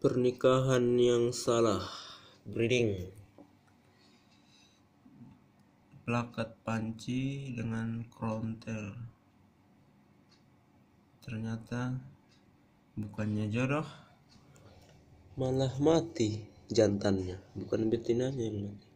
pernikahan yang salah breeding plakat panci dengan krontel ternyata bukannya jodoh malah mati jantannya bukan betinanya yang mati